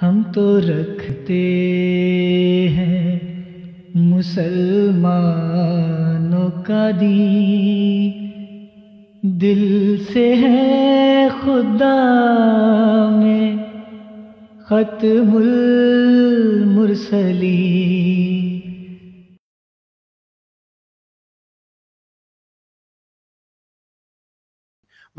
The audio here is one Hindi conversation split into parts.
हम तो रखते हैं मुसलमानों का दी दिल से है खुदा में खत्मुल मुरसली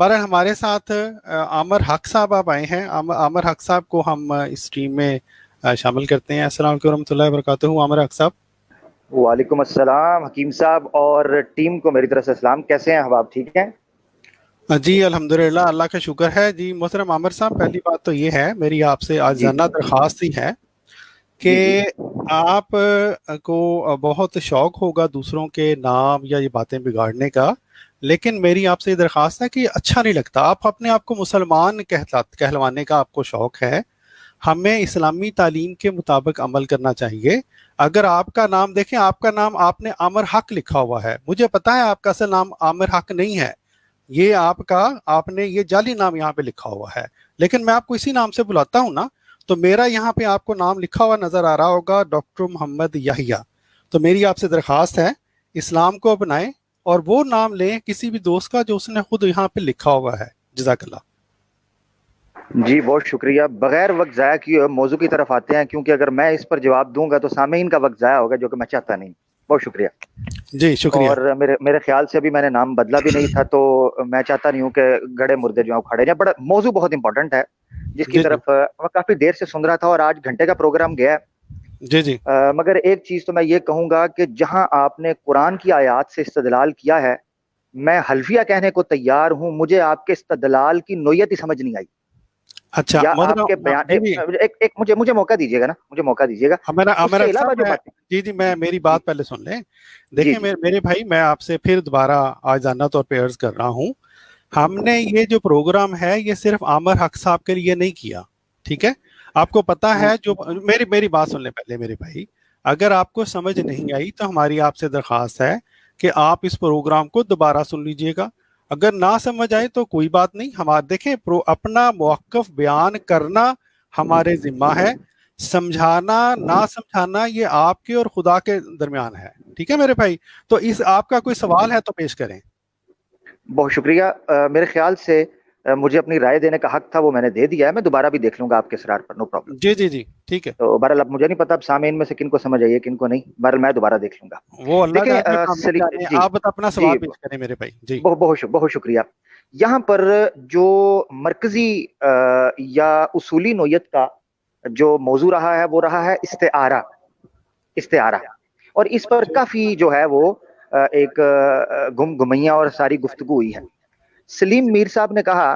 बहरहाल हमारे साथ आमर हक साहब आप आए हैं आम, आमर हक साहब को हम इस टीम में शामिल करते हैं असल वरहमल वरक आमर हक साहब वालेकुम अस्सलाम हकीम साहब और टीम को मेरी तरफ से सलाम कैसे हैं हवाब ठीक हैं जी अल्हम्दुलिल्लाह अल्लाह का शुक्र है जी मोहतरम आमर साहब पहली बात तो ये है मेरी आपसे आज जानना दरख्वास्त ही है कि आप को बहुत शौक होगा दूसरों के नाम या ये बातें बिगाड़ने का लेकिन मेरी आपसे दरख्वास्त है कि अच्छा नहीं लगता आप अपने आप को मुसलमान कहला कहलवाने का आपको शौक है हमें इस्लामी तालीम के मुताबिक अमल करना चाहिए अगर आपका नाम देखें आपका नाम आपने आमर हक लिखा हुआ है मुझे पता है आपका असल नाम आमिर हक नहीं है ये आपका आपने ये जाली नाम यहाँ पे लिखा हुआ है लेकिन मैं आपको इसी नाम से बुलाता हूँ ना तो मेरा यहाँ पे आपको नाम लिखा हुआ नज़र आ रहा होगा डॉक्टर मोहम्मद याहिया तो मेरी आपसे दरख्वास्त है इस्लाम को अपनाएं और वो नाम लें किसी भी दोस्त का जो उसने खुद यहाँ पे लिखा हुआ है जजाकला जी बहुत शुक्रिया बगैर वक्त ज़ाया किए मौजू की तरफ आते हैं क्योंकि अगर मैं इस पर जवाब दूंगा तो सामयीन इनका वक्त ज़ाया होगा जो कि मैं चाहता नहीं बहुत शुक्रिया जी शुक्रिया और मेरे मेरे ख्याल से अभी मैंने नाम बदला भी नहीं था तो मैं चाहता नहीं हूँ कि गड़े मुर्दे जो है खड़े जाए बड़ा मौजू बहुत इंपॉर्टेंट है जिसकी तरफ मैं काफ़ी देर से सुन रहा था और आज घंटे का प्रोग्राम गया है जी जी आ, मगर एक चीज तो मैं ये कहूंगा कि जहां आपने कुरान की आयात से इस्तदलाल किया है मैं हल्फिया कहने को तैयार हूं मुझे आपके इस्तदलाल की नोयत ही समझ नहीं आई अच्छा या आपके बयान एक, एक, एक मुझे मुझे मौका दीजिएगा ना मुझे मौका दीजिएगा हमारा हाँ, हमारा हाँ, अच्छा, जी जी मैं मेरी बात पहले सुन लें देखिए मेरे, मेरे भाई मैं आपसे फिर दोबारा आजाना तौर पे अर्ज कर रहा हूँ हमने ये जो प्रोग्राम है ये सिर्फ आमर हक साहब के लिए नहीं किया ठीक है आपको पता है हम्म। जो मेरी मेरी बात सुन ले पहले मेरे भाई अगर आपको समझ नहीं आई तो हमारी आपसे दरखास्त है कि आप इस प्रोग्राम को दोबारा सुन लीजिएगा अगर ना समझ आए तो कोई बात नहीं हमारे देखें प्रो अपना मौकफ बयान करना हमारे जिम्मा है समझाना ना समझाना ये आपके और खुदा के दरमियान है ठीक है मेरे भाई तो इस आपका कोई सवाल है तो पेश करें बहुत शुक्रिया आ, मेरे ख्याल से मुझे अपनी राय देने का हक था वो मैंने दे दिया है मैं दोबारा भी देख लूंगा आपके सरार पर नो प्रॉब्लम जी जी जी ठीक है तो बहरहाल अब मुझे नहीं पता अब सामने में से किनको समझ आइए किनको नहीं बहरहाल मैं दोबारा देख लूंगा वो अल्लाह आप अपना सवाल पेश करें मेरे भाई जी बहुत बहुत बहुत शुक्रिया यहाँ पर जो मरकजी या उसूली नोयत का जो मौजू रहा है वो रहा है इस्तेआरा इस्तेआरा और इस पर अच्छा। काफी जो है वो एक गुम घुमैया और सारी गुफ्तगु हुई है सलीम मीर साहब ने कहा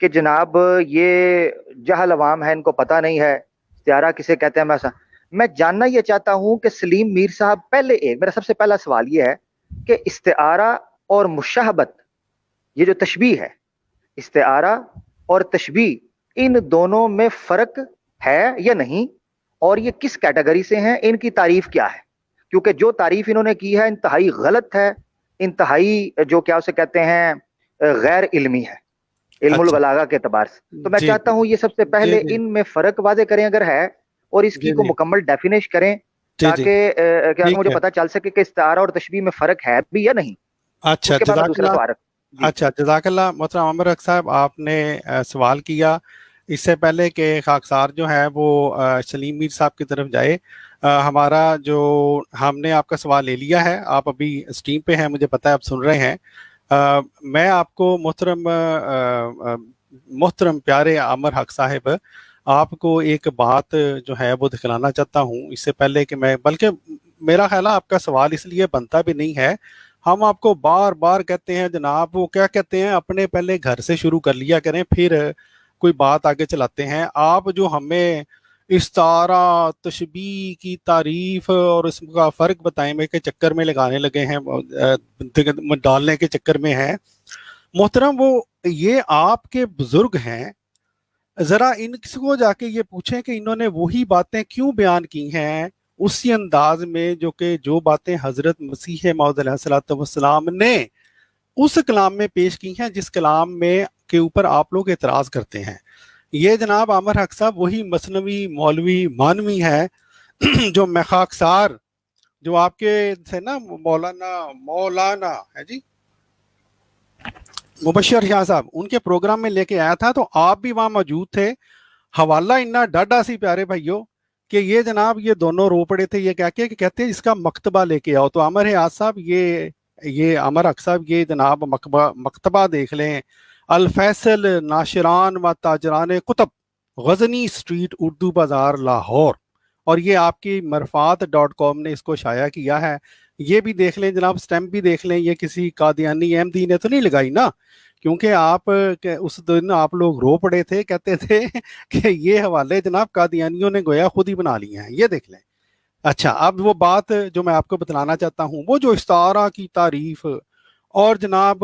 कि जनाब ये जहल अवाम है इनको पता नहीं है त्यारा किसे कहते हैं मैं मैं जानना यह चाहता हूँ कि सलीम मीर साहब पहले एक मेरा सबसे पहला सवाल ये है कि इस्तारा और मुशाहबत ये जो तशबी है इस्तारा और तशबी इन दोनों में फ़र्क है या नहीं और ये किस कैटेगरी से हैं इनकी तारीफ क्या है क्योंकि जो तारीफ इन्होंने की है इंतहाई गलत है इंतहाई जो क्या उसे कहते हैं गैर इलमी है इल्मुल अच्छा। के अतबार से तो मैं चाहता हूँ ये सबसे पहले इनमें फर्क वाजे करें अगर है और इसकी को मुकम्मल डेफिनेश करें ताकि क्या मुझे पता चल सके कि इस्तारा और तशबी में फर्क है भी या नहीं अच्छा अच्छा जजाकल्ला मोहतरम अमर साहब आपने सवाल किया इससे पहले के खाकसार जो है वो सलीम मीर साहब की तरफ जाए आ, हमारा जो हमने आपका सवाल ले लिया है आप अभी स्ट्रीम पे हैं मुझे पता है आप सुन रहे हैं आ, मैं आपको मोहतरम मोहतरम प्यारे अमर हक साहेब आपको एक बात जो है वो दिखलाना चाहता हूँ इससे पहले कि मैं बल्कि मेरा ख्याल आपका सवाल इसलिए बनता भी नहीं है हम आपको बार बार कहते हैं जनाब वो क्या कहते हैं अपने पहले घर से शुरू कर लिया करें फिर कोई बात आगे चलाते हैं आप जो हमें इस तारा तशबी की तारीफ और इसका फ़र्क बताइमे के चक्कर में लगाने लगे हैं डालने के चक्कर में है मोहतरम वो ये आपके बुज़ुर्ग हैं ज़रा इनको जाके ये पूछें कि इन्होंने वही बातें क्यों बयान की हैं उसी अंदाज में जो कि जो बातें हज़रत मसीह मौदलाम ने उस कलाम में पेश की हैं जिस कलाम में के ऊपर आप लोग एतराज़ करते हैं ये जनाब आमर हक साहब वही मसनवी मौलवी मानवी है जो मखाकसार जो आपके थे ना मौलाना मौलाना है जी मुबशर शाह साहब उनके प्रोग्राम में लेके आया था तो आप भी वहां मौजूद थे हवाला इन्ना डाडा सी प्यारे भाइयों कि ये जनाब ये दोनों रो पड़े थे ये कह के कि कहते हैं इसका मकतबा लेके आओ तो अमर है साहब ये ये अमर अक साहब ये जनाब मकबा मकतबा देख लें अलफैसल नाशरान व ताजरान कुतब गजनी स्ट्रीट उर्दू बाज़ार लाहौर और ये आपकी मरफात डॉट कॉम ने इसको शाया किया है ये भी देख लें जनाब स्टैम्प भी देख लें ये किसी कादियानी अहमदी ने तो नहीं लगाई ना क्योंकि आप उस दिन आप लोग रो पड़े थे कहते थे कि ये हवाले जनाब कादियानियों ने गोया खुद ही बना लिए हैं ये देख लें अच्छा अब वो बात जो मैं आपको बतलाना चाहता हूँ वो जो तारा की तारीफ़ और जनाब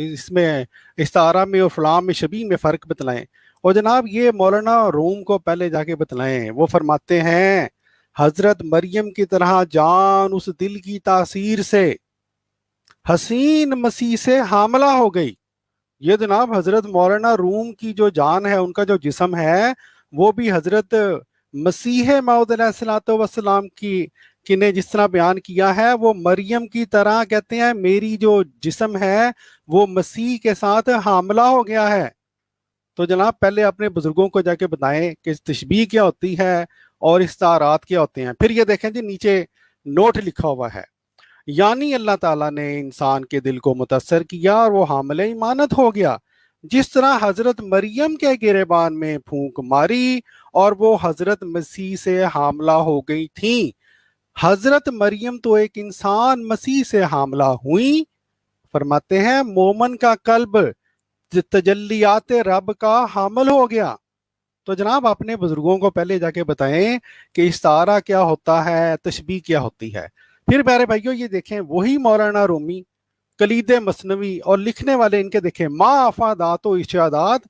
इसमें इस्तारा में और फलाम में शबी में फ़र्क बतलाएं और जनाब ये मौलाना रोम को पहले जाके बतलाएं वो फरमाते हैं हजरत मरियम की तरह जान उस दिल की तासीर से हसीन मसीह से हामला हो गई ये जनाब हजरत मौलाना रूम की जो जान है उनका जो जिसम है वो भी हजरत मसीह माउदलाम की कि ने जिस तरह बयान किया है वो मरियम की तरह कहते हैं मेरी जो जिसम है वो मसीह के साथ हामला हो गया है तो जनाब पहले अपने बुजुर्गों को जाके बताएं कि तशबी क्या होती है और इस्तारात क्या होते हैं फिर ये देखें जी नीचे नोट लिखा हुआ है यानी अल्लाह ताला ने इंसान के दिल को मुतासर किया और वो हामले इमानत हो गया जिस तरह हजरत मरियम के गिरेबान में फूंक मारी और वो हजरत मसीह से हामला हो गई थी हजरत मरियम तो एक इंसान मसीह से हामला हुई फरमाते हैं मोमन का कल्ब तजल्लियात रब का हामल हो गया तो जनाब अपने बुजुर्गों को पहले जाके बताएं कि इस्तारा क्या होता है तशबी क्या होती है फिर प्यारे भाइयों ये देखें वही मौलाना रोमी कलीद मसनवी और लिखने वाले इनके देखें माँ आफादात इशादात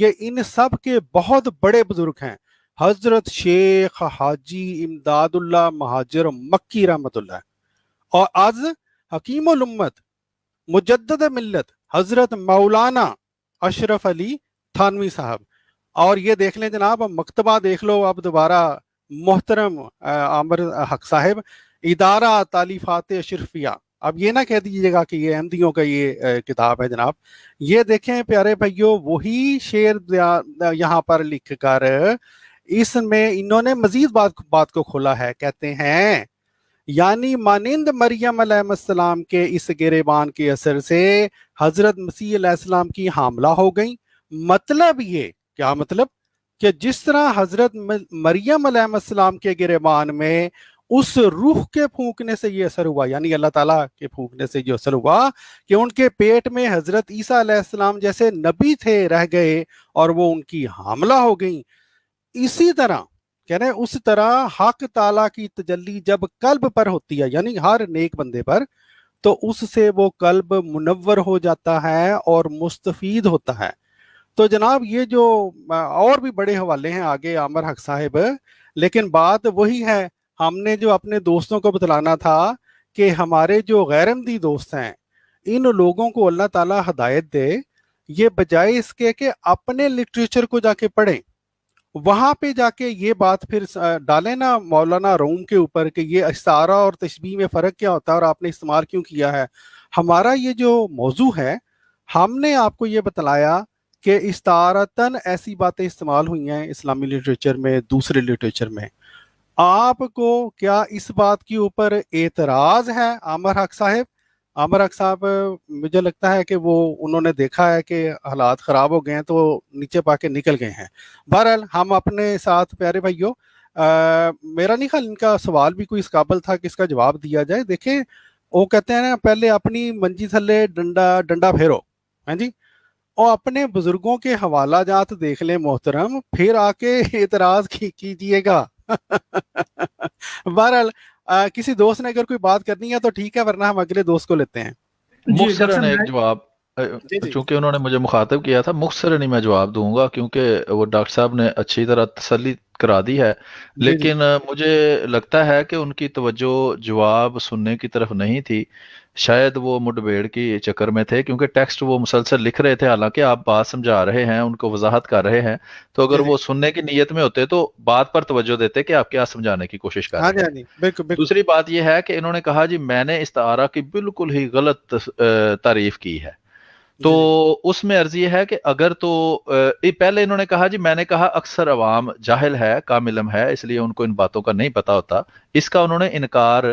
ये इन सब के बहुत बड़े बुजुर्ग हैं हजरत शेख हाजी इमदादुल्ला महाजर मक्की रहमतुल्ला और आज हकीम उम्मत मुजद्द मिलत हजरत मौलाना अशरफ अली थानवी साहब और ये देख लें जनाब मकतबा देख लो आप दोबारा मोहतरम आमर हक साहब इदारा तालीफात अशरफिया अब ये ना कह दीजिएगा कि ये अहमदियों का ये किताब है जनाब ये देखें प्यारे भाइयों वही शेर यहाँ पर लिख कर इसमें इन्होंने मजीद बात बात को खोला है कहते हैं यानी मानिंद मरियम अलैहिस्सलाम के इस गिरेबान के असर से हजरत मसीह अलैहिस्सलाम की हमला हो गई मतलब ये क्या मतलब कि जिस तरह हजरत मरियम अलैहिस्सलाम के गिरेबान में उस रूह के फूकने से ये असर हुआ यानी अल्लाह ताला के फूकने से ये असर हुआ कि उनके पेट में हजरत ईसा अलैहिस्सलाम जैसे नबी थे रह गए और वो उनकी हमला हो गई इसी तरह कह रहे उस तरह हक ताला की तजल्ली जब कल्ब पर होती है यानी हर नेक बंदे पर तो उससे वो कल्ब मुनवर हो जाता है और मुस्तफीद होता है तो जनाब ये जो और भी बड़े हवाले हैं आगे आमर हक साहेब लेकिन बात वही है हमने जो अपने दोस्तों को बतलाना था कि हमारे जो गैरमदी दोस्त हैं इन लोगों को अल्लाह ताला हदायत दे ये बजाय इसके कि अपने लिटरेचर को जाके पढ़ें वहां पे जाके ये बात फिर डालें ना मौलाना रोम के ऊपर कि ये इशारा और तशबी में फ़र्क क्या होता है और आपने इस्तेमाल क्यों किया है हमारा ये जो मौजू है हमने आपको ये बतलाया कि इस्तारतन ऐसी बातें इस्तेमाल हुई हैं इस्लामी लिटरेचर में दूसरे लिटरेचर में आपको क्या इस बात के ऊपर एतराज़ है आमर हक साहब आमिर साहब मुझे लगता है कि वो उन्होंने देखा है कि हालात ख़राब हो गए हैं तो नीचे पाके निकल गए हैं बहरहाल हम अपने साथ प्यारे भाइयों मेरा नहीं ख्याल इनका सवाल भी कोई इस काबल था कि इसका जवाब दिया जाए देखें वो कहते हैं ना पहले अपनी मंजी थले डंडा डंडा फेरो हैं जी वो अपने बुजुर्गों के हवाला जात देख लें मोहतरम फिर आके एतराज कीजिएगा बहरहाल आ, किसी दोस्त ने अगर कोई बात करनी है तो ठीक है वरना हम अगले दोस्त को लेते हैं मुख्तर ने एक जवाब चूंकि उन्होंने मुझे मुखातब किया था मुख्तर नहीं मैं जवाब दूंगा क्योंकि वो डॉक्टर साहब ने अच्छी तरह तसली करा दी है लेकिन मुझे लगता है कि उनकी तवज्जो जवाब सुनने की तरफ नहीं थी शायद वो मुठभेड़ के चक्कर में थे क्योंकि टेक्स्ट वो मुसलसल लिख रहे थे हालांकि आप बात समझा रहे हैं उनको वजाहत कर रहे हैं तो अगर वो सुनने की नीयत में होते तो बात पर तवज्जो देते कि आप क्या समझाने की कोशिश कर रहे हाँ हैं हाँ दूसरी बात यह है कि इन्होंने कहा जी मैंने इस तारा की बिल्कुल ही गलत तारीफ की है तो उसमें अर्ज यह है कि अगर तो ए, पहले इन्होंने कहा जी मैंने कहा अक्सर अवाम जाहिल है कामिलम है इसलिए उनको इन बातों का नहीं पता होता इसका उन्होंने इनकार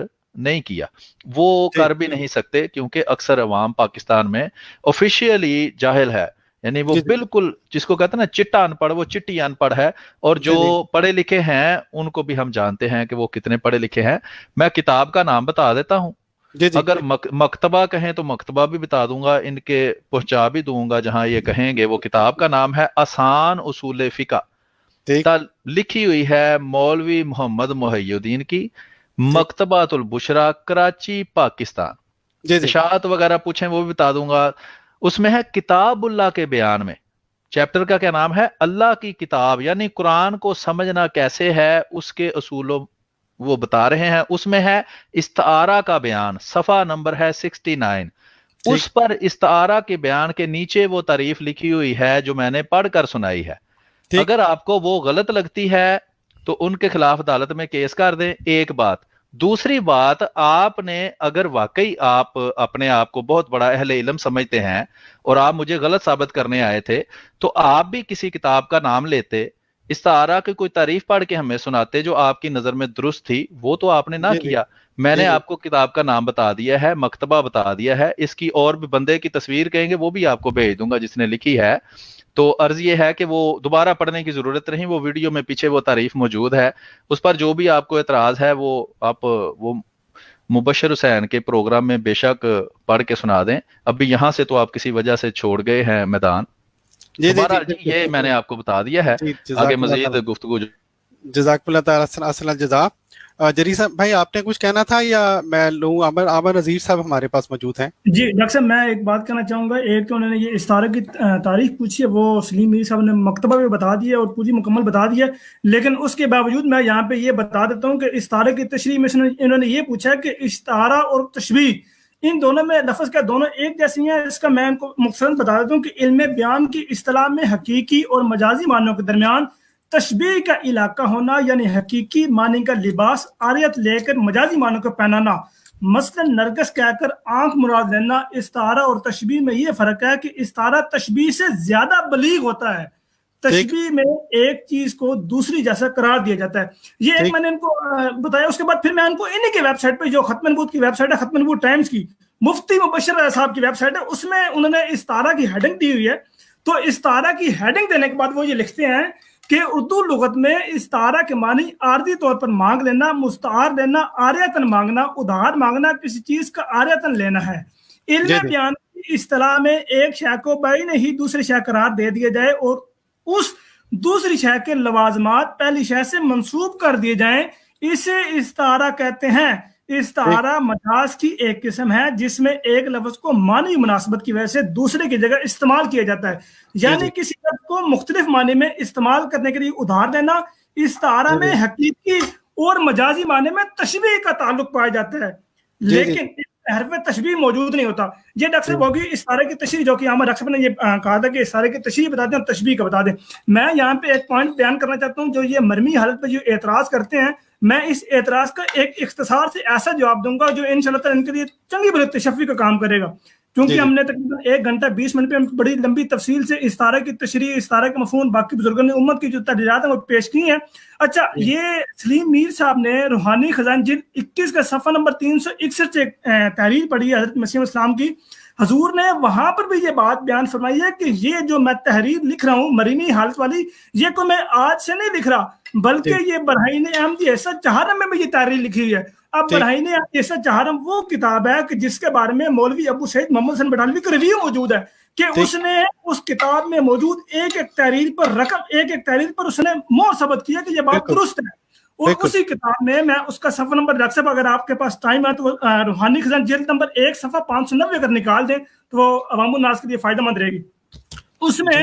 नहीं किया वो कर भी नहीं सकते क्योंकि अक्सर अवाम पाकिस्तान में ऑफिशियली जाहिल है यानी वो बिल्कुल जिसको कहते हैं ना चिट्टा अनपढ़ वो चिट्टी अनपढ़ है और जो पढ़े लिखे हैं उनको भी हम जानते हैं कि वो कितने पढ़े लिखे हैं मैं किताब का नाम बता देता हूँ अगर मक, मकतबा कहें तो मकतबा भी बता दूंगा इनके पहुंचा भी दूंगा जहां ये कहेंगे वो किताब का नाम है आसान उसूल फिका लिखी हुई है मौलवी मोहम्मद मोहुद्दीन की मकतबातुल बुशरा कराची पाकिस्तान इशात वगैरह पूछें वो भी बता दूंगा उसमें है किताबुल्लाह के बयान में चैप्टर का क्या नाम है अल्लाह की किताब यानी कुरान को समझना कैसे है उसके असूलों वो बता रहे हैं उसमें है इस्तारा का बयान सफा नंबर है 69 उस पर इस्तारा के बयान के नीचे वो तारीफ लिखी हुई है जो मैंने पढ़कर सुनाई है अगर आपको वो गलत लगती है तो उनके खिलाफ अदालत में केस कर दें एक बात दूसरी बात आपने अगर वाकई आप अपने आप को बहुत बड़ा अहल इलम समझते हैं और आप मुझे गलत साबित करने आए थे तो आप भी किसी किताब का नाम लेते इस तारा की कोई तारीफ पढ़ के हमें सुनाते जो आपकी नजर में दुरुस्त थी वो तो आपने ना किया मैंने आपको किताब का नाम बता दिया है मकतबा बता दिया है इसकी और भी बंदे की तस्वीर कहेंगे वो भी आपको भेज दूंगा जिसने लिखी है तो अर्ज ये है कि वो दोबारा पढ़ने की ज़रूरत नहीं वो वीडियो में पीछे वो तारीफ मौजूद है उस पर जो भी आपको एतराज़ है वो आप वो मुबशर हुसैन के प्रोग्राम में बेशक पढ़ के सुना दें अभी यहाँ से तो आप किसी वजह से छोड़ गए हैं मैदान जी, जी, ये मैंने आपको बता दिया है आगे मजीद गुफ्तु जजाकल्ला जरी साहब भाई आपने कुछ कहना था या मैं लू आमर आमर नज़ीर साहब हमारे पास मौजूद हैं जी डॉक्टर साहब मैं एक बात कहना चाहूंगा एक तो उन्होंने ये इस्तारे की तारीख पूछी है वो सलीम मीर साहब ने मकतबा भी बता दिया और पूरी मुकम्मल बता दिया लेकिन उसके बावजूद मैं यहाँ पे ये बता देता हूँ कि इस्तारे की तशरी में इन्होंने ये पूछा है कि इस्तारा और तशबी इन दोनों में लफज क्या दोनों एक जैसी हैं इसका मैं इनको मुख्तर बता देता हूँ कि इलम बयान की असलाह में हकीकी और मजाजी मानों के दरमियान तशबी का इलाका होना यानी हकीकी मानी का लिबास आरियत लेकर मजाजी मानों को पहनाना मसलन नरगस कहकर आंख मुराद लेना इस्तारा और तशबी में यह फर्क है कि इस्तारा तशबी से ज्यादा बलीग होता है तशबी में एक चीज को दूसरी जैसा करार दिया जाता है ये एक मैंने इनको बताया उसके बाद फिर मैं इनको इन्हीं की वेबसाइट पर जो खतमनबूत की वेबसाइट है खतमनबूत टाइम्स की मुफ्ती मुबशर साहब की वेबसाइट है उसमें उन्होंने इस तारा की हेडिंग दी हुई है तो इस तारा की हेडिंग देने के बाद वो ये लिखते हैं कि उर्दू लुगत में इस्तारा के मानी आर्जी तौर पर मांग लेना मुस्तार लेना आर्यतन मांगना उधार मांगना किसी चीज का आर्यतन लेना है इल्म बयान इतलाह में एक शह को ने ही दूसरे शह करार दे दिया जाए और उस दूसरी शह के लवाजमात पहली शह से मनसूब कर दिए जाए इसे इस्तारा कहते हैं इस तहारा मजाज की एक किस्म है जिसमें एक लफ्ज को मानवी मुनासबत की वजह से दूसरे की जगह इस्तेमाल किया जाता है यानी किसी लफ्ज को मुख्तलिफ मानी में इस्तेमाल करने के लिए उधार देना इस तहारा में हकीकी और मजाजी माने में तशबी का ताल्लुक पाया जाता है लेकिन हरफ तशबी मौजूद नहीं होता ये डॉक्टर साहब होगी इशारे की तशरी जो कि यहाँ रक्सब ने ये कहा था कि इस सारे की तशरी बता दें और तशबी का बता दें मैं यहाँ पे एक पॉइंट बयान करना चाहता हूँ जो ये मरमी हालत पर जो एतराज़ करते हैं मैं इस एतराज़ का एक इख्तसार से ऐसा जवाब दूंगा जो इन इनके लिए चंगी भले तशफ़ी का काम करेगा क्योंकि हमने तकरीबन एक घंटा बीस मिनट पे हम बड़ी लंबी तफसील से इस तारा की तशरी इस तारा के मफून बाकी बुजुर्गों ने उम्मत की जो तजरात है वो पेश की है अच्छा ये सलीम मीर साहब ने रूहानी खजान जिन इक्कीस का सफ़ा नंबर तीन सौ इकसठ से तहरीर पढ़ी है हजरत मसीम इस्लाम की हजूर ने वहां पर भी ये बात बयान फरमाई है कि ये जो मैं तहरीर लिख रहा हूँ मरीनी हालत वाली ये को मैं आज से नहीं लिख रहा बल्कि ये बरहाइन अहमदी ऐसा चाहना में भी ये तहरीर लिखी है अब बढ़ाई ने ऐसा चाहरम वो किताब है कि जिसके बारे में मौलवी अबू सैद मोहम्मद सन बटालवी का रिव्यू मौजूद है कि उसने उस किताब में मौजूद एक एक तहरीर पर रकम एक एक तहरीर पर उसने मोर सबत किया कि यह बात दुरुस्त है और उसी किताब में मैं उसका सफा नंबर रख सब अगर आपके पास टाइम है तो रूहानी खजान जेल नंबर एक सफा पांच सौ नब्बे अगर निकाल दें तो वो अवाम नाज के लिए फायदेमंद रहेगी उसमें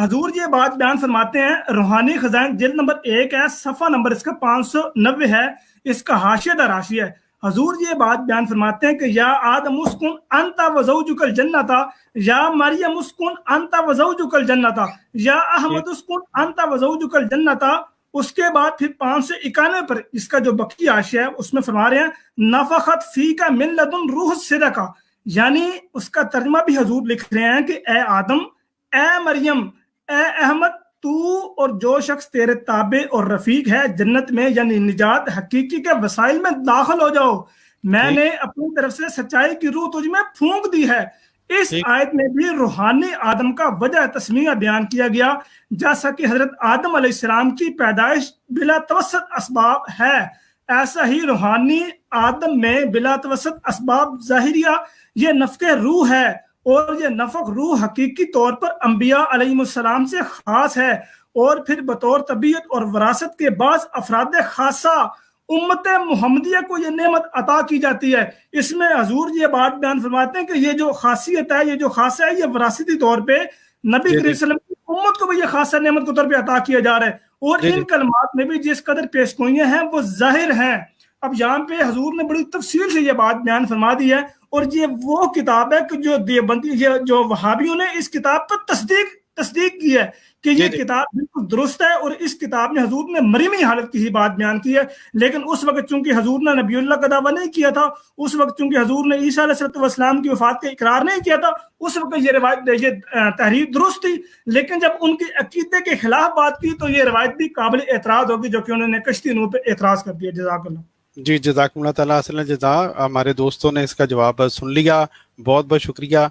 हजूर ये बात बयान फरमाते हैं रूहानी खजान जेल नंबर एक है सफा नंबर इसका पांच सौ नब्बे है इसका हाशियदार हाशिया है हजूर ये बात बयान फरमाते हैं कि या आदम मुस्कुन अंता जुकल जन्ना था या मरियम मुस्कुन अंता जुकल जन्ना था या अहमद उसकुन अंता जुकल जन्ना था उसके बाद फिर पांच सौ इक्यानवे पर इसका जो बकी आशिया है उसमें फरमा रहे हैं नफखत फी का मिन लदन रूह सिदका यानी उसका तर्जमा भी हजूर लिख रहे हैं कि ए आदम ए मरियम ए अहमद तू और जो शख्स तेरे ताबे और रफीक है जन्नत में यानी निजात हकीकी के वसाइल में दाखिल हो जाओ मैंने अपनी तरफ से सच्चाई की रूह तुझमें फूंक दी है इस आयत में भी रूहानी आदम का वजह तस्मिया बयान किया गया जैसा कि हजरत आदम अलैहिस्सलाम की पैदाइश बिला तवसत असबाब है ऐसा ही रूहानी आदम में बिला तवसत असबाब जाहिरिया ये नफके रूह है और ये नफक रूह हकीकी तौर पर अम्बिया अलैहिस्सलाम से खास है और फिर बतौर तबीयत और वरासत के बाद अफराद खासा उम्मत मुहमदिया को ये नमत अता की जाती है इसमें हजूर ये बात बयान फरमाते हैं कि ये जो खासियत है ये जो खासा है ये वरासती तौर पर नबी करीम उम्मत को भी ये खासा नमत के तौर पर अता किया जा रहा है और इन कलमात में भी जिस कदर पेशगोइयाँ हैं वो जाहिर हैं अब यहाँ पे हजूर ने बड़ी तफसील से ये बात बयान फरमा दी है और ये वो किताब है कि जो देवबंदी ये जो वहाबियों ने इस किताब पर तस्दीक तस्दीक की है कि ये किताब बिल्कुल दुरुस्त है और इस किताब में हजूर ने मरीमी हालत की ही बात बयान की है लेकिन उस वक्त चूंकि हजूर ने नबील्ला का दावा नहीं किया था उस वक्त चूंकि हजूर ने ईसा वसलाम की वफात का इकरार नहीं किया था उस वक्त ये रिवायत ये तहरीर दुरुस्त थी लेकिन जब उनके अकीदे के खिलाफ बात की तो ये रिवायत भी काबिल एतराज़ होगी जो कि उन्होंने कश्ती नूर पर एतराज़ कर दिया जजाकल्ला जी जजाकमल्ला तला जजा हमारे दोस्तों ने इसका जवाब सुन लिया बहुत बहुत शुक्रिया